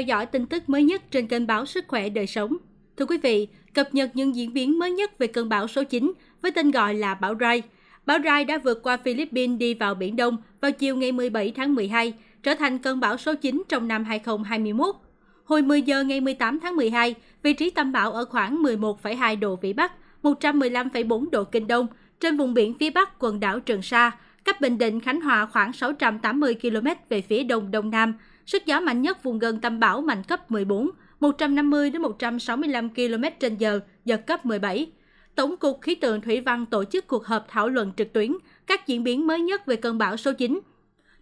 theo dõi tin tức mới nhất trên kênh báo Sức khỏe đời sống. Thưa quý vị, cập nhật những diễn biến mới nhất về cơn bão số 9 với tên gọi là bão Rai. Bão Rai đã vượt qua Philippines đi vào Biển Đông vào chiều ngày 17 tháng 12, trở thành cơn bão số 9 trong năm 2021. Hồi 10 giờ ngày 18 tháng 12, vị trí tâm bão ở khoảng 11,2 độ Vĩ Bắc, 115,4 độ Kinh Đông, trên vùng biển phía Bắc quần đảo Trường Sa, cách Bình Định, Khánh Hòa khoảng 680 km về phía đông đông nam, sức gió mạnh nhất vùng gần tâm bão mạnh cấp 14, 150 đến 165 km h giật cấp 17. Tổng cục Khí tượng Thủy văn tổ chức cuộc họp thảo luận trực tuyến các diễn biến mới nhất về cơn bão số 9.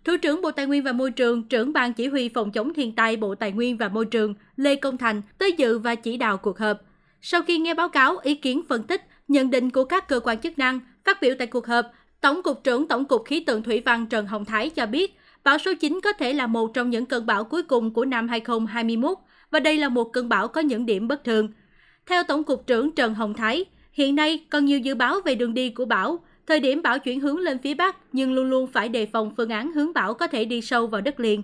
Thủ trưởng Bộ Tài nguyên và Môi trường, trưởng Ban Chỉ huy Phòng chống thiên tai Bộ Tài nguyên và Môi trường Lê Công Thành tới dự và chỉ đạo cuộc họp. Sau khi nghe báo cáo, ý kiến phân tích, nhận định của các cơ quan chức năng, phát biểu tại cuộc họp, tổng cục trưởng tổng cục khí tượng thủy văn trần hồng thái cho biết bão số 9 có thể là một trong những cơn bão cuối cùng của năm 2021 và đây là một cơn bão có những điểm bất thường. Theo Tổng cục trưởng Trần Hồng Thái, hiện nay còn nhiều dự báo về đường đi của bão, thời điểm bão chuyển hướng lên phía Bắc nhưng luôn luôn phải đề phòng phương án hướng bão có thể đi sâu vào đất liền.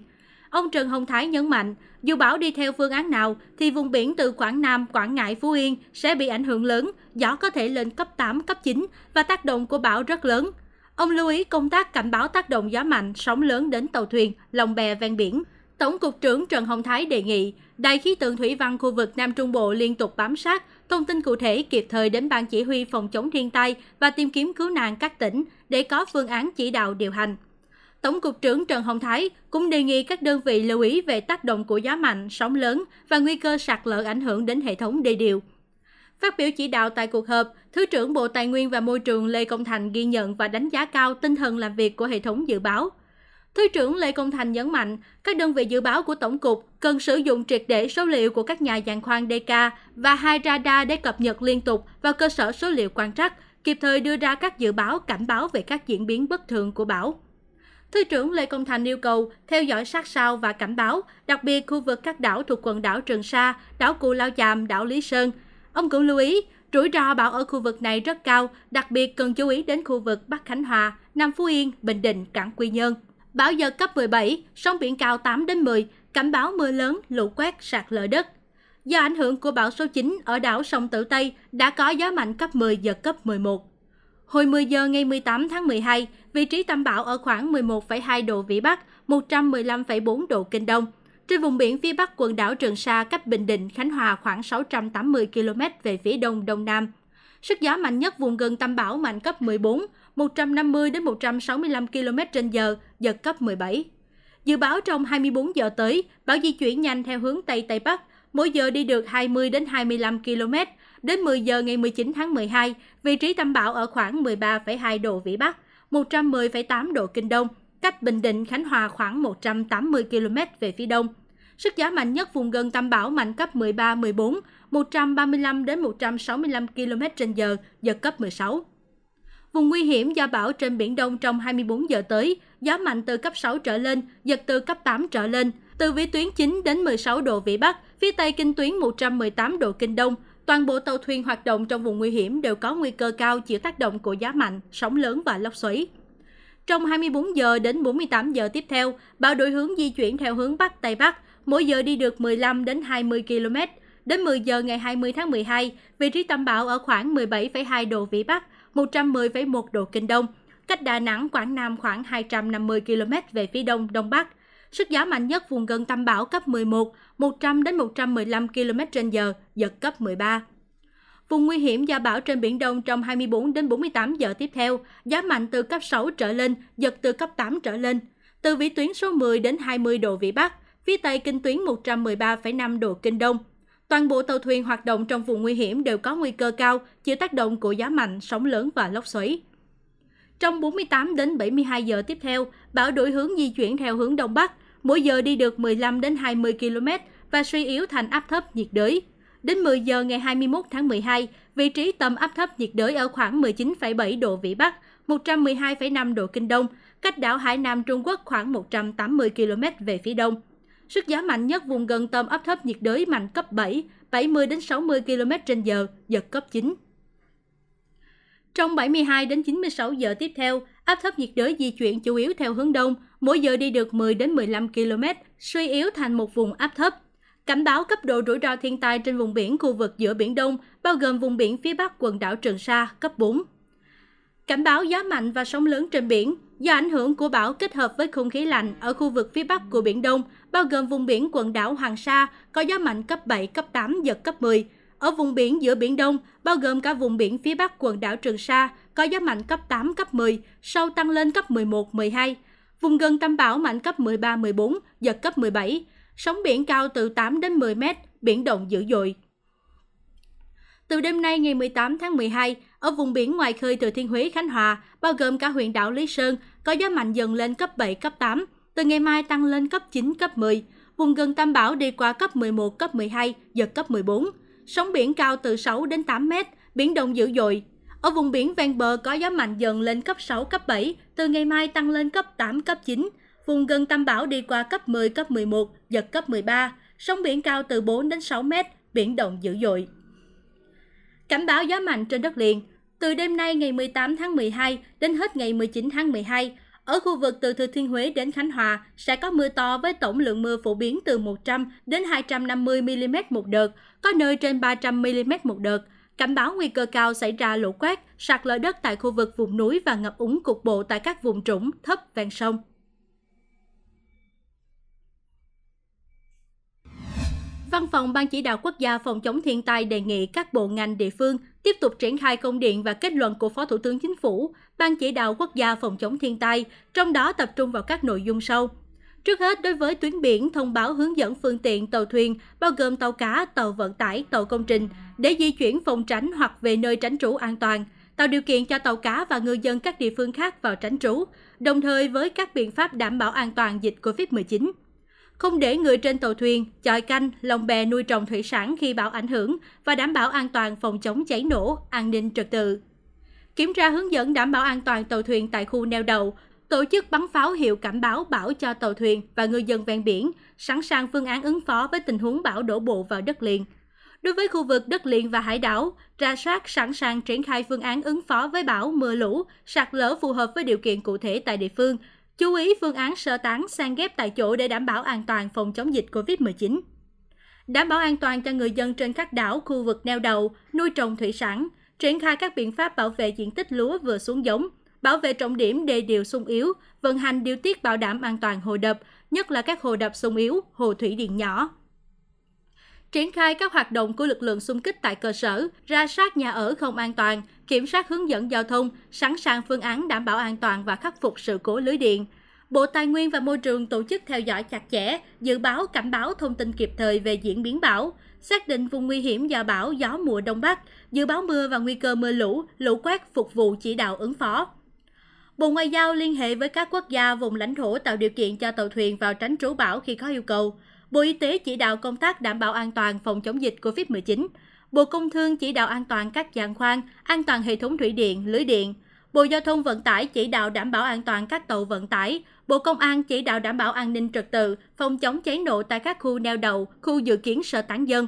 Ông Trần Hồng Thái nhấn mạnh, dù bão đi theo phương án nào thì vùng biển từ Quảng Nam, Quảng Ngãi, Phú Yên sẽ bị ảnh hưởng lớn, gió có thể lên cấp 8, cấp 9 và tác động của bão rất lớn – Ông lưu ý công tác cảnh báo tác động gió mạnh, sóng lớn đến tàu thuyền, lồng bè ven biển. Tổng cục trưởng Trần Hồng Thái đề nghị Đài khí tượng thủy văn khu vực Nam Trung Bộ liên tục bám sát, thông tin cụ thể kịp thời đến Ban chỉ huy phòng chống thiên tai và tìm kiếm cứu nạn các tỉnh để có phương án chỉ đạo điều hành. Tổng cục trưởng Trần Hồng Thái cũng đề nghị các đơn vị lưu ý về tác động của gió mạnh, sóng lớn và nguy cơ sạt lở ảnh hưởng đến hệ thống đê điều. Phát biểu chỉ đạo tại cuộc họp, Thứ trưởng Bộ Tài nguyên và Môi trường Lê Công Thành ghi nhận và đánh giá cao tinh thần làm việc của hệ thống dự báo. Thứ trưởng Lê Công Thành nhấn mạnh, các đơn vị dự báo của Tổng cục cần sử dụng triệt để số liệu của các nhà giàn khoan DK và hai radar để cập nhật liên tục vào cơ sở số liệu quan trắc, kịp thời đưa ra các dự báo cảnh báo về các diễn biến bất thường của bão. Thứ trưởng Lê Công Thành yêu cầu theo dõi sát sao và cảnh báo, đặc biệt khu vực các đảo thuộc quần đảo Trường Sa, đảo Cù Lao Chàm, đảo Lý Sơn, ông cũng lưu ý rủi ro bão ở khu vực này rất cao đặc biệt cần chú ý đến khu vực bắc khánh hòa nam phú yên bình định cảng quy nhơn bão giật cấp 17, sóng biển cao 8 đến 10, cảnh báo mưa lớn, lũ quét, sạt lở đất. Do ảnh hưởng của bão số 9 ở đảo sông Tử Tây đã có gió mạnh cấp 10 giật cấp 11. Hồi 10 giờ ngày 18 tháng 12, vị trí tâm bão ở khoảng 11,2 độ Vĩ Bắc, 115,4 độ Kinh Đông, trên vùng biển phía bắc quần đảo Trường Sa cách Bình Định, Khánh Hòa khoảng 680 km về phía đông đông nam. Sức gió mạnh nhất vùng gần tâm bão mạnh cấp 14, 150 đến 165 km h giật cấp 17. Dự báo trong 24 giờ tới, bão di chuyển nhanh theo hướng Tây Tây Bắc, mỗi giờ đi được 20 đến 25 km. Đến 10 giờ ngày 19 tháng 12, vị trí tâm bão ở khoảng 13,2 độ Vĩ Bắc, 110,8 độ Kinh Đông, cách Bình Định, Khánh Hòa khoảng 180 km về phía đông. Sức gió mạnh nhất vùng gần tâm bão mạnh cấp 13, 14, 135 đến 165 km h giật cấp 16. Vùng nguy hiểm do bão trên Biển Đông trong 24 giờ tới, gió mạnh từ cấp 6 trở lên, giật từ cấp 8 trở lên. Từ vĩ tuyến 9 đến 16 độ Vĩ Bắc, phía Tây kinh tuyến 118 độ Kinh Đông, toàn bộ tàu thuyền hoạt động trong vùng nguy hiểm đều có nguy cơ cao chịu tác động của gió mạnh, sóng lớn và lốc xoáy. Trong 24 giờ đến 48 giờ tiếp theo, bão đổi hướng di chuyển theo hướng Bắc Tây Bắc, mỗi giờ đi được 15 đến 20 km. Đến 10 giờ ngày 20 tháng 12, vị trí tâm bão ở khoảng 17,2 độ Vĩ Bắc, 110,1 độ Kinh Đông, cách Đà Nẵng, Quảng Nam khoảng 250 km về phía đông, đông bắc. Sức gió mạnh nhất vùng gần tâm bão cấp 11, 100 đến 115 km trên giờ giật cấp 13 vùng nguy hiểm do bão trên biển đông trong 24 đến 48 giờ tiếp theo, gió mạnh từ cấp 6 trở lên, giật từ cấp 8 trở lên. Từ vĩ tuyến số 10 đến 20 độ vĩ Bắc, phía tây kinh tuyến 113,5 độ kinh đông. Toàn bộ tàu thuyền hoạt động trong vùng nguy hiểm đều có nguy cơ cao chịu tác động của gió mạnh, sóng lớn và lốc xoáy. Trong 48 đến 72 giờ tiếp theo, bão đổi hướng di chuyển theo hướng đông bắc, mỗi giờ đi được 15 đến 20 km và suy yếu thành áp thấp nhiệt đới đến 10 giờ ngày 21 tháng 12, vị trí tâm áp thấp nhiệt đới ở khoảng 19,7 độ vĩ bắc 112,5 độ kinh đông cách đảo hải nam trung quốc khoảng 180 km về phía đông sức gió mạnh nhất vùng gần tâm áp thấp nhiệt đới mạnh cấp 7, 70 đến 60 km h giật cấp 9. Trong 72 đến 96 giờ tiếp theo, áp thấp nhiệt đới di chuyển chủ yếu theo hướng đông, mỗi giờ đi được 10 đến 15 km, suy yếu thành một vùng áp thấp cảnh báo cấp độ rủi ro thiên tai trên vùng biển khu vực giữa Biển Đông, bao gồm vùng biển phía bắc quần đảo Trường Sa, cấp 4. Cảnh báo gió mạnh và sóng lớn trên biển do ảnh hưởng của bão kết hợp với không khí lạnh ở khu vực phía bắc của Biển Đông, bao gồm vùng biển quần đảo Hoàng Sa, có gió mạnh cấp 7, cấp 8, giật cấp 10. Ở vùng biển giữa Biển Đông, bao gồm cả vùng biển phía bắc quần đảo Trường Sa, có gió mạnh cấp 8, cấp 10, sau tăng lên cấp 11, 12. Vùng gần tâm bão mạnh cấp 13, 14, giật cấp 17, sóng biển cao từ 8 đến 10 mét, biển động dữ dội. Từ đêm nay ngày 18 tháng 12, ở vùng biển ngoài khơi từ Thiên Huế, Khánh Hòa, bao gồm cả huyện đảo Lý Sơn, có gió mạnh dần lên cấp 7, cấp 8, từ ngày mai tăng lên cấp 9, cấp 10. Vùng gần Tam Bảo đi qua cấp 11, cấp 12, giật cấp 14. Sóng biển cao từ 6 đến 8 mét, biển động dữ dội. Ở vùng biển ven bờ có gió mạnh dần lên cấp 6, cấp 7, từ ngày mai tăng lên cấp 8, cấp 9, vùng gần tâm bão đi qua cấp 10, cấp một, giật cấp ba. sóng biển cao từ bốn đến sáu mét, biển động dữ dội. Cảnh báo gió mạnh trên đất liền, từ đêm nay ngày tám tháng hai đến hết ngày chín tháng hai, ở khu vực từ Thừa Thiên Huế đến Khánh Hòa sẽ có mưa to với tổng lượng mưa phổ biến từ một trăm đến hai trăm năm mươi mm một đợt, có nơi trên ba trăm mm một đợt. Cảnh báo nguy cơ cao xảy ra lũ quét, sạt lở đất tại khu vực vùng núi và ngập úng cục bộ tại các vùng trũng, thấp ven sông. Văn phòng Ban chỉ đạo quốc gia phòng chống thiên tai đề nghị các bộ ngành địa phương tiếp tục triển khai công điện và kết luận của Phó Thủ tướng Chính phủ, Ban chỉ đạo quốc gia phòng chống thiên tai, trong đó tập trung vào các nội dung sau. Trước hết, đối với tuyến biển, thông báo hướng dẫn phương tiện tàu thuyền, bao gồm tàu cá, tàu vận tải, tàu công trình, để di chuyển phòng tránh hoặc về nơi tránh trú an toàn, tạo điều kiện cho tàu cá và ngư dân các địa phương khác vào tránh trú, đồng thời với các biện pháp đảm bảo an toàn dịch COVID-19 không để người trên tàu thuyền, chòi canh, lồng bè nuôi trồng thủy sản khi bão ảnh hưởng và đảm bảo an toàn phòng chống cháy nổ, an ninh trật tự. Kiểm tra hướng dẫn đảm bảo an toàn tàu thuyền tại khu neo đậu, tổ chức bắn pháo hiệu cảnh báo bão cho tàu thuyền và người dân ven biển, sẵn sàng phương án ứng phó với tình huống bão đổ bộ vào đất liền. Đối với khu vực đất liền và hải đảo, ra soát sẵn sàng triển khai phương án ứng phó với bão, mưa lũ, sạt lở phù hợp với điều kiện cụ thể tại địa phương chú ý phương án sơ tán sang ghép tại chỗ để đảm bảo an toàn phòng chống dịch COVID-19. Đảm bảo an toàn cho người dân trên các đảo, khu vực neo đậu, nuôi trồng thủy sản, triển khai các biện pháp bảo vệ diện tích lúa vừa xuống giống, bảo vệ trọng điểm đề điều sung yếu, vận hành điều tiết bảo đảm an toàn hồ đập, nhất là các hồ đập sung yếu, hồ thủy điện nhỏ triển khai các hoạt động của lực lượng xung kích tại cơ sở, ra soát nhà ở không an toàn, kiểm soát hướng dẫn giao thông, sẵn sàng phương án đảm bảo an toàn và khắc phục sự cố lưới điện. Bộ Tài nguyên và Môi trường tổ chức theo dõi chặt chẽ, dự báo cảnh báo thông tin kịp thời về diễn biến bão, xác định vùng nguy hiểm do bão gió mùa đông bắc, dự báo mưa và nguy cơ mưa lũ, lũ quét phục vụ chỉ đạo ứng phó. Bộ Ngoại giao liên hệ với các quốc gia vùng lãnh thổ tạo điều kiện cho tàu thuyền vào tránh trú bão khi có yêu cầu bộ y tế chỉ đạo công tác đảm bảo an toàn phòng chống dịch covid 19 bộ công thương chỉ đạo an toàn các giàn khoan an toàn hệ thống thủy điện lưới điện bộ giao thông vận tải chỉ đạo đảm bảo an toàn các tàu vận tải bộ công an chỉ đạo đảm bảo an ninh trật tự phòng chống cháy nổ tại các khu neo đậu khu dự kiến sơ tán dân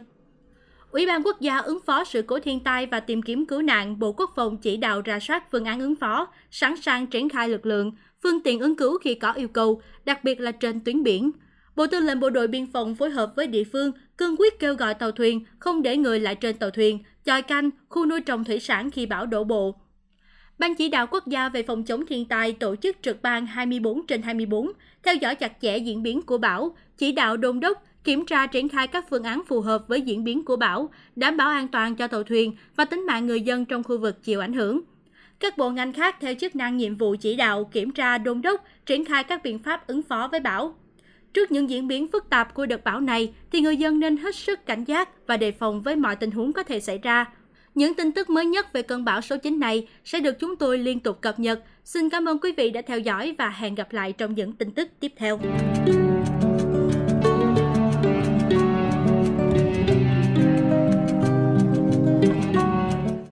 Ủy ban quốc gia ứng phó sự cố thiên tai và tìm kiếm cứu nạn Bộ Quốc phòng chỉ đạo ra soát phương án ứng phó, sẵn sàng triển khai lực lượng, phương tiện ứng cứu khi có yêu cầu, đặc biệt là trên tuyến biển, bộ tư lệnh bộ đội biên phòng phối hợp với địa phương cương quyết kêu gọi tàu thuyền không để người lại trên tàu thuyền, chòi canh, khu nuôi trồng thủy sản khi bão đổ bộ. Ban chỉ đạo quốc gia về phòng chống thiên tai tổ chức trực ban 24 trên 24, theo dõi chặt chẽ diễn biến của bão, chỉ đạo đôn đốc, kiểm tra triển khai các phương án phù hợp với diễn biến của bão, đảm bảo an toàn cho tàu thuyền và tính mạng người dân trong khu vực chịu ảnh hưởng. Các bộ ngành khác theo chức năng nhiệm vụ chỉ đạo, kiểm tra, đôn đốc, triển khai các biện pháp ứng phó với bão. Trước những diễn biến phức tạp của đợt bão này thì người dân nên hết sức cảnh giác và đề phòng với mọi tình huống có thể xảy ra. Những tin tức mới nhất về cơn bão số 9 này sẽ được chúng tôi liên tục cập nhật. Xin cảm ơn quý vị đã theo dõi và hẹn gặp lại trong những tin tức tiếp theo.